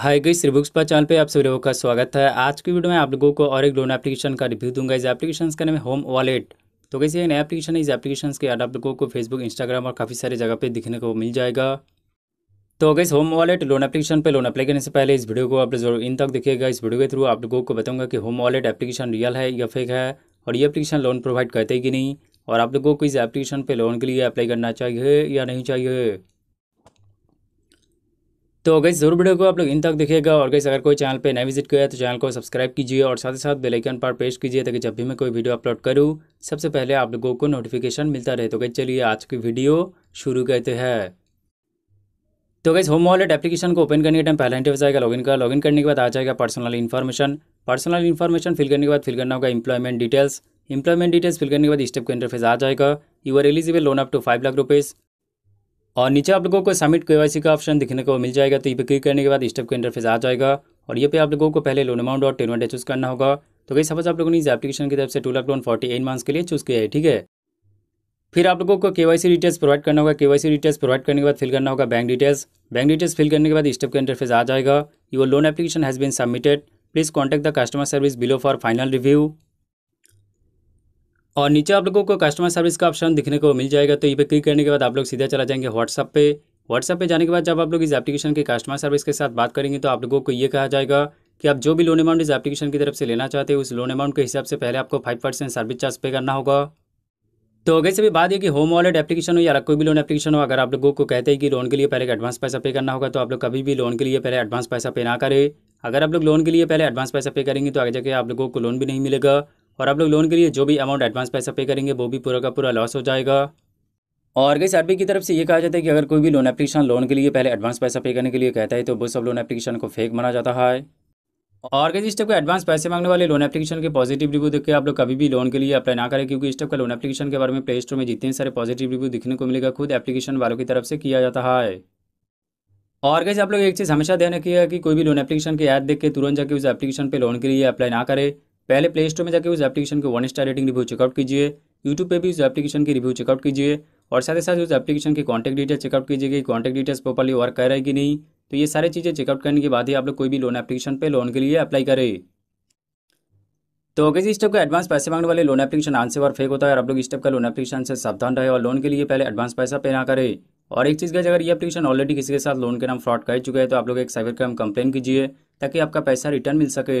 हाय गई श्री बुक्स पर चैनल पे आप सभी लोगों का स्वागत है आज की वीडियो में आप लोगों को और एक लोन एप्लीकेशन का रिव्यू दूंगा इस एप्लीकेशन का नाम है होम वॉलेट तो कैसे नया एप्लीकेशन है इस एप्लीकेशन के आप लोगों को फेसबुक इंस्टाग्राम और काफ़ी सारी जगह पे दिखने को मिल जाएगा तो इस होम वॉलेट लोन एप्लीकेशन पर लोन अप्लाई करने से पहले इस वीडियो को आप जरूर इन तक देखिएगा इस वीडियो के थ्रू आप लोगों को बताऊँगा कि होम वॉलेट एप्लीकेशन रियल है या फेक है और ये एप्लीकेशन लोन प्रोवाइड करते कि नहीं और आप लोगों को इस एप्लीकेशन पर लोन के लिए अप्लाई करना चाहिए या नहीं चाहिए तो अगर जरूर वीडियो को आप लोग इन तक देखिएगा और गैस अगर कोई चैनल पर नया विजिट किया है तो चैनल को सब्सक्राइब कीजिए और साथ ही साथ बेलाइकन पर प्रेस कीजिए ताकि जब भी मैं कोई वीडियो अपलोड करूँ सबसे पहले आप लोगों को नोटिफिकेशन मिलता रहे तो गई चलिए आज की वीडियो शुरू करते हैं तो गैस होम वॉलेट एप्लीकेशन को ओपन करने के टाइम पहला इंटरव्यू जाएगा लॉगिन का लॉगिन करने के बाद आ जाएगा personal information personal information fill करने के बाद फिल करना होगा employment details employment details fill करने के बाद स्टेप का इंटरफेस आ जाएगा you are eligible loan up to five lakh rupees और नीचे आप लोगों को सबमिट के का ऑप्शन दिखने को मिल जाएगा तो ये पे क्लिक करने के बाद स्टेप टाइप का इंटरफेस आ जाएगा और ये पे आप लोगों को पहले लोन अमाउंट और टेन वन चूज़ करना होगा तो कहीं सपोज आप लोगों ने इस एप्लीकेशन की तरफ से two lakh loan forty eight months के लिए चूज़ किया है ठीक है फिर आप लोगों को के वाई सी डिटेल्स प्रोवाइड करना होगा के वाई सी डिटेल्स प्रोवाइड करने के बाद फिल करना होगा bank details bank details fill करने के बाद स्टेप का इंटरफेस आ जाएगा your loan application has been submitted please contact the customer service below for final review और नीचे आप लोगों को कस्टमर सर्विस का ऑप्शन दिखने को मिल जाएगा तो ये पे क्लिक करने के बाद आप लोग सीधा चला जाएंगे व्हाट्सअप पे व्हाट्सअप पे जाने के बाद जब आप लोग इस एप्लीकेशन के कस्टमर सर्विस के साथ बात करेंगे तो आप लोगों को ये कहा जाएगा कि आप जो भी लोन अमाउंट इस एप्लीकेशन की तरफ से लेना चाहते हैं उस लोन अमाउंट के हिसाब से पहले आपको फाइव परसेंट सर्विस चार्ज पे करना होगा तो अगर से भी बात है कि होम वॉलेट एप्लीकेशन हो या कोई भी लोन एप्लीकेशन हो अगर आप लोगों को कहते हैं कि लोन के लिए पहले एडवांस पैसा पे करना होगा तो आप लोग कभी भी लोन के लिए पहले एडवांस पैसा पे ना करें अगर आप लोग लोन के लिए पहले एडवांस पैसा पे करेंगे तो आगे जाके आप लोगों को लोन भी नहीं मिलेगा और आप लोग लोन के लिए जो भी अमाउंट एडवांस पैसा पे करेंगे वो भी पूरा का पूरा लॉस हो जाएगा और गई सर्वे की तरफ से ये कहा जाता है कि अगर कोई भी लोन एप्लीकेशन लोन के लिए पहले एडवांस पैसा पे करने के लिए कहता है तो वो सब लोन एप्लीकेशन को फेक माना जाता है और गई इस टाइप का एडवांस पैसे मांगने वाले लोन एप्लीकेशन के पॉजिटिव रिव्यू देखिए आप लोग कभी भी लोन के लिए अप्लाई ना करें क्योंकि इस टाइप का लोन एप्लीकेशन के बारे में प्ले स्टोर में जितने सारे पॉजिटिव रिव्यू दिखने को मिलेगा खुद एप्लीकेशन वालों की तरफ से किया जाता है और कैसे आप लोग एक चीज़ हमेशा ध्यान रखिएगा कि कोई भी लोन एप्लीकेशन के ऐड देख के तुरंत जाके उस एप्लीकेशन पे लोन के लिए अप्लाई ना करें पहले प्ले स्टोर में जाकर उस एप्लीकेशन के one star rating review check out कीजिए यूट्यूब पे भी उस एप्लीकेशन की रिव्यू चेकआउट कीजिए और साथ ही साथ उस एप्लीकेशन की कॉन्टैक्ट डिटेल चेकआउट कीजिए कि कॉन्टैक्ट डिटेल्स प्रॉपरली वर्क कर रहे कि नहीं तो ये सारी चीज़ें चेकआउट करने के बाद ही आप लोग कोई भी लोन एप्लीकेशन पर लोन के लिए अप्लाई करें तो अगर इस स्टेप का एडवांस पैसे मांगने वाले लोन एप्लीकेशन आंसर और फेक होता है और आप लोग इस स्टेप का लोन एप्लीकेशन से सावधान रहे और लोन के लिए पहले एडवांस पैसा पे ना करें और एक चीज़ का अगर ये एप्लीकेशन ऑलरेडी किसी के साथ लोन के नाम फ्रॉड कर चुका है तो आप लोग एक साइबर क्राइम कंप्लेन कीजिए ताकि आपका पैसा रिटर्न मिल सके